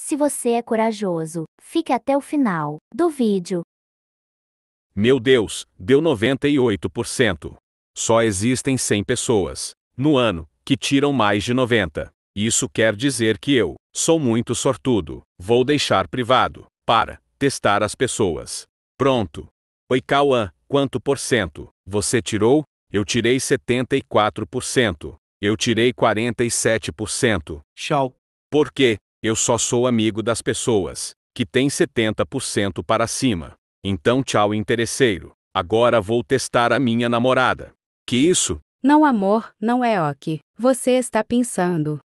Se você é corajoso, fique até o final do vídeo. Meu Deus, deu 98%. Só existem 100 pessoas no ano que tiram mais de 90. Isso quer dizer que eu sou muito sortudo. Vou deixar privado para testar as pessoas. Pronto. Oi Cauã, quanto por cento você tirou? Eu tirei 74%. Eu tirei 47%. Tchau. Por quê? Eu só sou amigo das pessoas que têm 70% para cima. Então tchau interesseiro. Agora vou testar a minha namorada. Que isso? Não amor, não é o que você está pensando.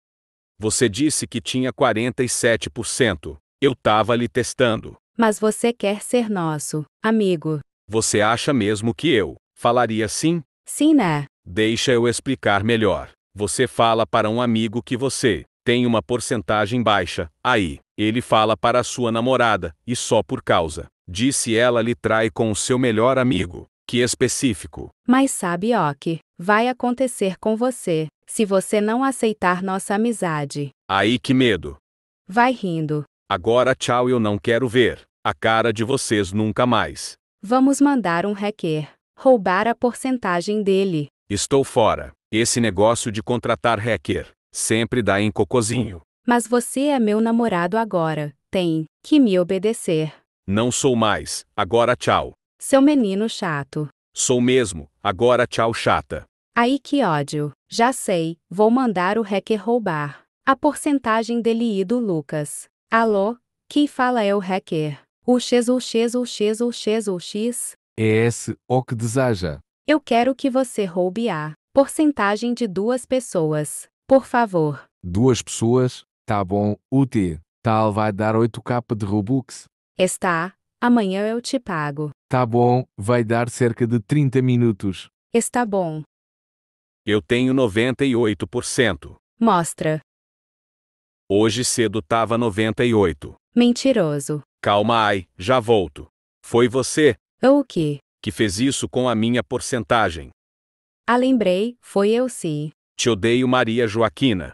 Você disse que tinha 47%. Eu tava lhe testando. Mas você quer ser nosso amigo. Você acha mesmo que eu falaria sim? Sim, né? Deixa eu explicar melhor. Você fala para um amigo que você tem uma porcentagem baixa. Aí, ele fala para sua namorada, e só por causa. Disse ela lhe trai com o seu melhor amigo. Que específico. Mas sabe, Ok, vai acontecer com você, se você não aceitar nossa amizade. Aí que medo. Vai rindo. Agora tchau, eu não quero ver. A cara de vocês nunca mais. Vamos mandar um hacker. Roubar a porcentagem dele. Estou fora. Esse negócio de contratar hacker. Sempre dá em cocozinho. Mas você é meu namorado agora. Tem que me obedecer. Não sou mais. Agora tchau. Seu menino chato. Sou mesmo. Agora tchau, chata. Aí que ódio. Já sei. Vou mandar o hacker roubar. A porcentagem dele e do Lucas. Alô? Quem fala é o hacker. O X, o X, o X, o X, o X. É esse o que deseja. Eu quero que você roube a porcentagem de duas pessoas. Por favor. Duas pessoas? Tá bom, o T. Tal vai dar 8k de Robux. Está. Amanhã eu te pago. Tá bom, vai dar cerca de 30 minutos. Está bom. Eu tenho 98%. Mostra. Hoje cedo tava 98. Mentiroso. Calma ai, já volto. Foi você? Eu o quê? Que fez isso com a minha porcentagem. Ah, lembrei, foi eu sim. Te odeio Maria Joaquina.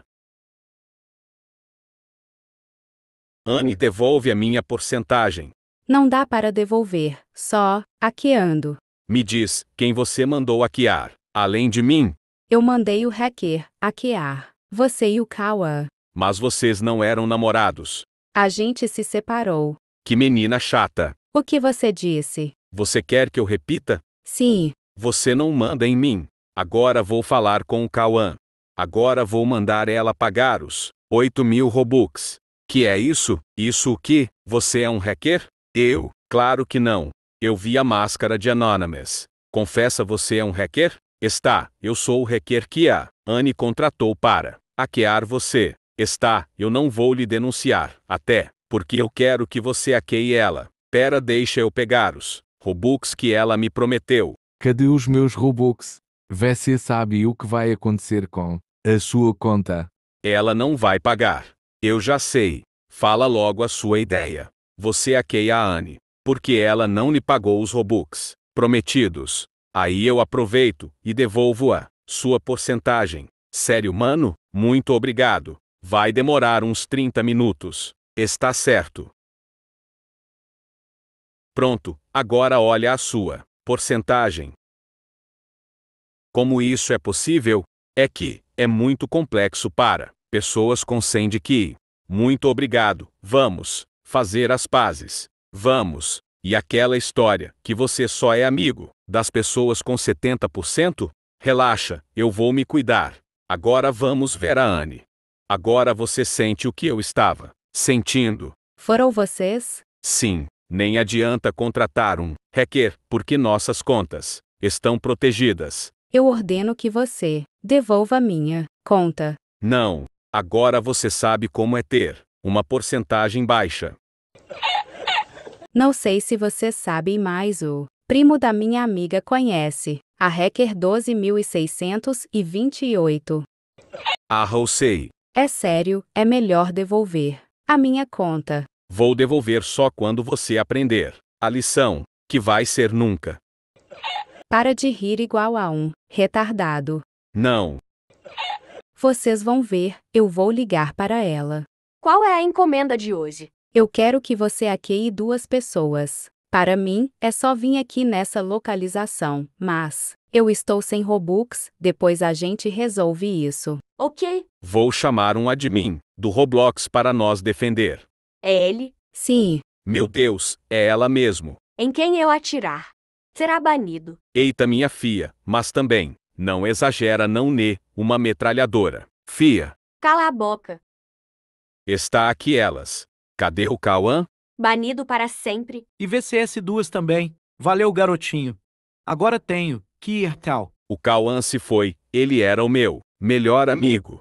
Anne devolve a minha porcentagem. Não dá para devolver, só, hackeando. Me diz, quem você mandou hackear, além de mim? Eu mandei o hacker, hackear. Você e o Kawa. Mas vocês não eram namorados. A gente se separou. Que menina chata. O que você disse? Você quer que eu repita? Sim. Você não manda em mim. Agora vou falar com o Cauã. Agora vou mandar ela pagar os 8 mil Robux. Que é isso? Isso o que? Você é um hacker? Eu? Claro que não. Eu vi a máscara de Anonymous. Confessa você é um hacker? Está, eu sou o hacker que a Anne contratou para hackear você. Está, eu não vou lhe denunciar, até, porque eu quero que você hackeie ela. Pera deixa eu pegar os Robux que ela me prometeu. Cadê os meus Robux? Você sabe o que vai acontecer com a sua conta. Ela não vai pagar. Eu já sei. Fala logo a sua ideia. Você aqueia é a Anne, porque ela não lhe pagou os Robux prometidos. Aí eu aproveito e devolvo a sua porcentagem. Sério, mano? Muito obrigado. Vai demorar uns 30 minutos. Está certo. Pronto, agora olha a sua porcentagem. Como isso é possível? É que é muito complexo para pessoas com sende que. Muito obrigado, vamos fazer as pazes. Vamos. E aquela história que você só é amigo das pessoas com 70%? Relaxa, eu vou me cuidar. Agora vamos ver a Anne. Agora você sente o que eu estava sentindo. Foram vocês? Sim, nem adianta contratar um hacker, porque nossas contas estão protegidas. Eu ordeno que você devolva a minha conta. Não. Agora você sabe como é ter uma porcentagem baixa. Não sei se você sabe, mas o primo da minha amiga conhece a Hacker 12628. Ah, eu sei. É sério, é melhor devolver a minha conta. Vou devolver só quando você aprender a lição, que vai ser nunca. Para de rir igual a um Retardado. Não. Vocês vão ver, eu vou ligar para ela. Qual é a encomenda de hoje? Eu quero que você aqueie duas pessoas. Para mim, é só vir aqui nessa localização, mas eu estou sem Robux, depois a gente resolve isso. Ok. Vou chamar um admin do Roblox para nós defender. É ele? Sim. Meu Deus, é ela mesmo. Em quem eu atirar? será banido. Eita minha fia, mas também, não exagera não nê, uma metralhadora. Fia. Cala a boca. Está aqui elas. Cadê o Cauã? Banido para sempre. E VCS 2 também. Valeu, garotinho. Agora tenho que ir tal. O Cauã se foi, ele era o meu melhor amigo.